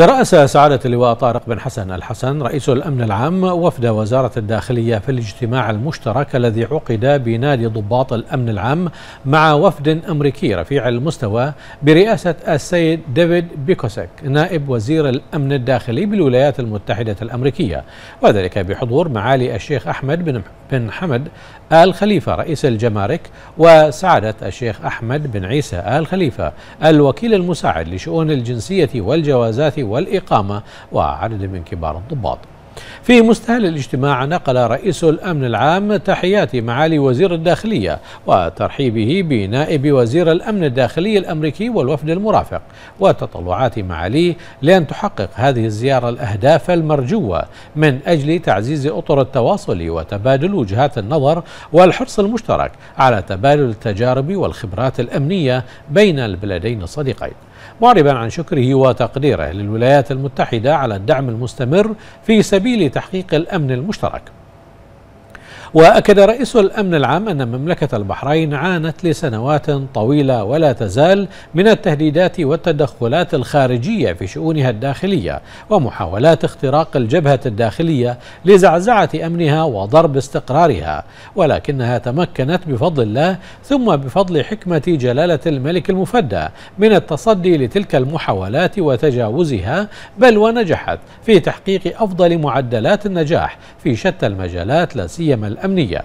ترأس سعادة اللواء طارق بن حسن الحسن رئيس الأمن العام وفد وزارة الداخلية في الاجتماع المشترك الذي عقد بنادي ضباط الأمن العام مع وفد أمريكي رفيع المستوى برئاسة السيد ديفيد بيكوسك نائب وزير الأمن الداخلي بالولايات المتحدة الأمريكية وذلك بحضور معالي الشيخ أحمد بن بن حمد آل خليفة رئيس الجمارك وسعادة الشيخ أحمد بن عيسى آل خليفة الوكيل المساعد لشؤون الجنسية والجوازات والإقامة وعدد من كبار الضباط في مستهل الاجتماع نقل رئيس الأمن العام تحيات معالي وزير الداخلية وترحيبه بنائب وزير الأمن الداخلي الأمريكي والوفد المرافق وتطلعات معاليه لأن تحقق هذه الزيارة الأهداف المرجوة من أجل تعزيز أطر التواصل وتبادل وجهات النظر والحرص المشترك على تبادل التجارب والخبرات الأمنية بين البلدين الصديقين معربا عن شكره وتقديره للولايات المتحدة على الدعم المستمر في سبيل تحقيق الأمن المشترك وأكد رئيس الأمن العام أن مملكة البحرين عانت لسنوات طويلة ولا تزال من التهديدات والتدخلات الخارجية في شؤونها الداخلية ومحاولات اختراق الجبهة الداخلية لزعزعة أمنها وضرب استقرارها ولكنها تمكنت بفضل الله ثم بفضل حكمة جلالة الملك المفدى من التصدي لتلك المحاولات وتجاوزها بل ونجحت في تحقيق أفضل معدلات النجاح في شتى المجالات لا سيما الأمنية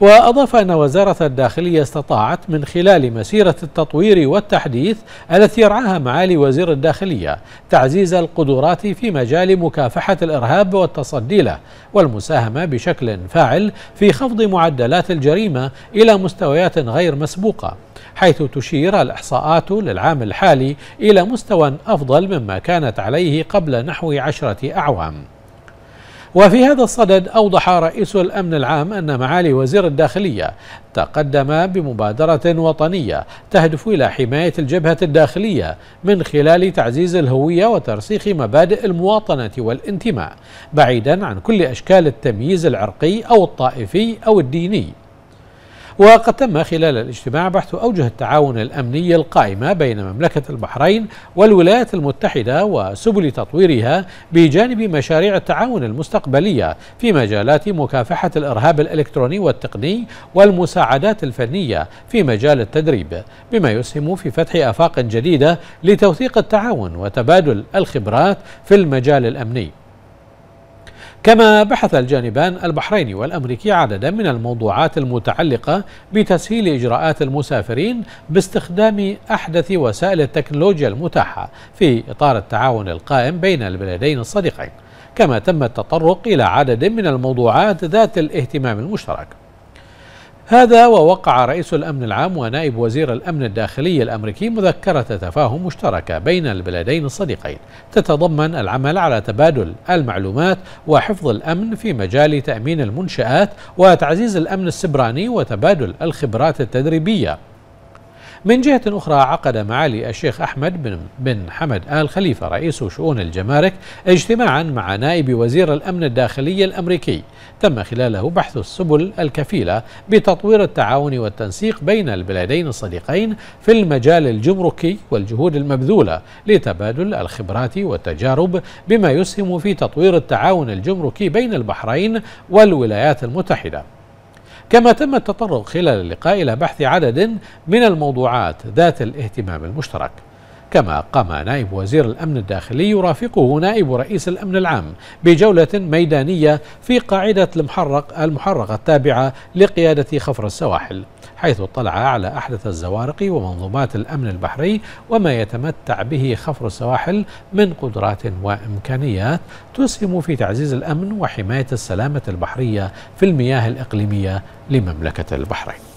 وأضاف أن وزارة الداخلية استطاعت من خلال مسيرة التطوير والتحديث التي يرعاها معالي وزير الداخلية تعزيز القدرات في مجال مكافحة الإرهاب والتصدي له والمساهمة بشكل فاعل في خفض معدلات الجريمة إلى مستويات غير مسبوقة حيث تشير الإحصاءات للعام الحالي إلى مستوى أفضل مما كانت عليه قبل نحو عشرة أعوام وفي هذا الصدد أوضح رئيس الأمن العام أن معالي وزير الداخلية تقدم بمبادرة وطنية تهدف إلى حماية الجبهة الداخلية من خلال تعزيز الهوية وترسيخ مبادئ المواطنة والانتماء بعيدا عن كل أشكال التمييز العرقي أو الطائفي أو الديني وقد تم خلال الاجتماع بحث أوجه التعاون الأمني القائمة بين مملكة البحرين والولايات المتحدة وسبل تطويرها بجانب مشاريع التعاون المستقبلية في مجالات مكافحة الإرهاب الإلكتروني والتقني والمساعدات الفنية في مجال التدريب بما يسهم في فتح آفاق جديدة لتوثيق التعاون وتبادل الخبرات في المجال الأمني كما بحث الجانبان البحريني والأمريكي عددا من الموضوعات المتعلقة بتسهيل إجراءات المسافرين باستخدام أحدث وسائل التكنولوجيا المتاحة في إطار التعاون القائم بين البلدين الصديقين كما تم التطرق إلى عدد من الموضوعات ذات الاهتمام المشترك هذا ووقع رئيس الأمن العام ونائب وزير الأمن الداخلي الأمريكي مذكرة تفاهم مشتركة بين البلدين الصديقين تتضمن العمل على تبادل المعلومات وحفظ الأمن في مجال تأمين المنشآت وتعزيز الأمن السبراني وتبادل الخبرات التدريبية من جهة أخرى عقد معالي الشيخ أحمد بن, بن حمد آل خليفة رئيس شؤون الجمارك اجتماعا مع نائب وزير الأمن الداخلي الأمريكي تم خلاله بحث السبل الكفيلة بتطوير التعاون والتنسيق بين البلدين الصديقين في المجال الجمركي والجهود المبذولة لتبادل الخبرات والتجارب بما يسهم في تطوير التعاون الجمركي بين البحرين والولايات المتحدة كما تم التطرق خلال اللقاء إلى بحث عدد من الموضوعات ذات الاهتمام المشترك كما قام نائب وزير الأمن الداخلي يرافقه نائب رئيس الأمن العام بجولة ميدانية في قاعدة المحرق المحرقة التابعة لقيادة خفر السواحل حيث اطلع على أحدث الزوارق ومنظومات الأمن البحري وما يتمتع به خفر السواحل من قدرات وإمكانيات تسهم في تعزيز الأمن وحماية السلامة البحرية في المياه الإقليمية لمملكة البحرين